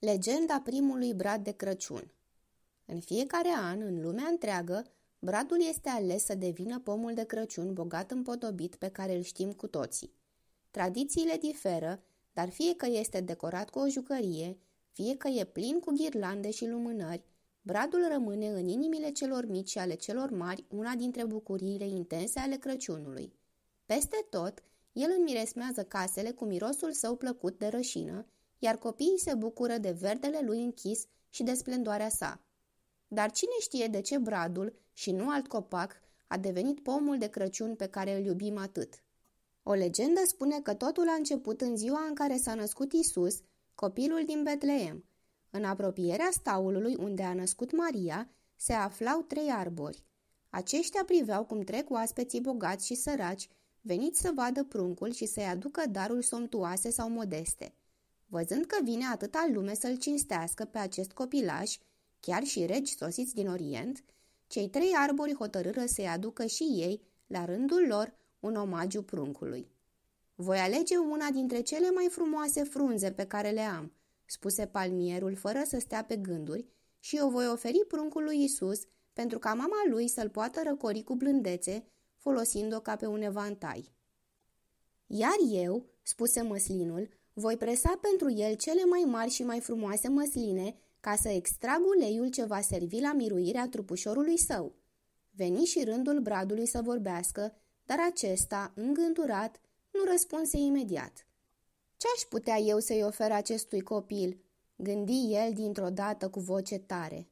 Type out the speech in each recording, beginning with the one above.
Legenda primului brad de Crăciun În fiecare an, în lumea întreagă, bradul este ales să devină pomul de Crăciun bogat împodobit pe care îl știm cu toții. Tradițiile diferă, dar fie că este decorat cu o jucărie, fie că e plin cu ghirlande și lumânări, bradul rămâne în inimile celor mici și ale celor mari una dintre bucuriile intense ale Crăciunului. Peste tot, el înmiresmează casele cu mirosul său plăcut de rășină, iar copiii se bucură de verdele lui închis și de splendoarea sa. Dar cine știe de ce bradul, și nu alt copac, a devenit pomul de Crăciun pe care îl iubim atât. O legendă spune că totul a început în ziua în care s-a născut Isus, copilul din Betleem. În apropierea staulului unde a născut Maria, se aflau trei arbori. Aceștia priveau cum trec oaspeții bogați și săraci, veniți să vadă pruncul și să-i aducă daruri somtuoase sau modeste – Văzând că vine atâta lume să-l cinstească pe acest copilaș, chiar și regi sosiți din Orient, cei trei arbori hotărâră să-i aducă și ei, la rândul lor, un omagiu pruncului. Voi alege una dintre cele mai frumoase frunze pe care le am, spuse palmierul fără să stea pe gânduri și o voi oferi pruncului Isus pentru ca mama lui să-l poată răcori cu blândețe, folosind-o ca pe un evantai. Iar eu, spuse măslinul, voi presa pentru el cele mai mari și mai frumoase măsline ca să extrag uleiul ce va servi la miruirea trupușorului său. Veni și rândul bradului să vorbească, dar acesta, îngânturat, nu răspunse imediat. Ce-aș putea eu să-i ofer acestui copil?" gândi el dintr-o dată cu voce tare.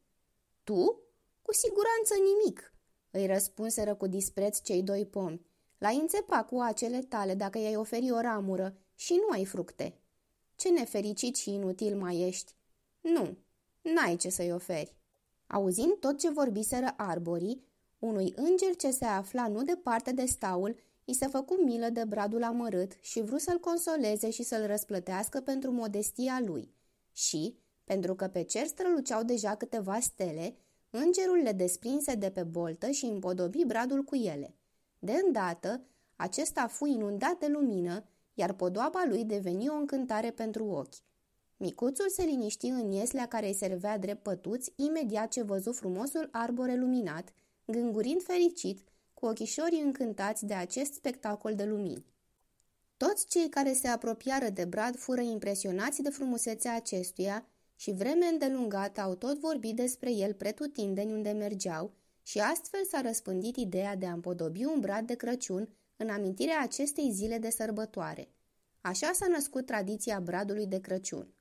Tu? Cu siguranță nimic!" îi răspunseră cu dispreț cei doi pomi. L-ai înțepa cu acele tale dacă i-ai oferi o ramură și nu ai fructe. Ce nefericit și inutil mai ești! Nu, n-ai ce să-i oferi!" Auzind tot ce vorbiseră arborii, unui înger ce se afla nu departe de staul, i se făcu milă de bradul amărât și vrut să-l consoleze și să-l răsplătească pentru modestia lui. Și, pentru că pe cer străluceau deja câteva stele, îngerul le desprinse de pe boltă și împodobi bradul cu ele. De îndată, acesta fu inundat de lumină iar podoaba lui deveni o încântare pentru ochi. Micuțul se liniști în ieslea care îi servea drept pătuți imediat ce văzu frumosul arbore luminat, gângurind fericit, cu ochișorii încântați de acest spectacol de lumini. Toți cei care se apropiară de brad fură impresionați de frumusețea acestuia și vreme îndelungată au tot vorbit despre el pretutindeni unde mergeau și astfel s-a răspândit ideea de a împodobi un brad de Crăciun în amintirea acestei zile de sărbătoare. Așa s-a născut tradiția bradului de Crăciun.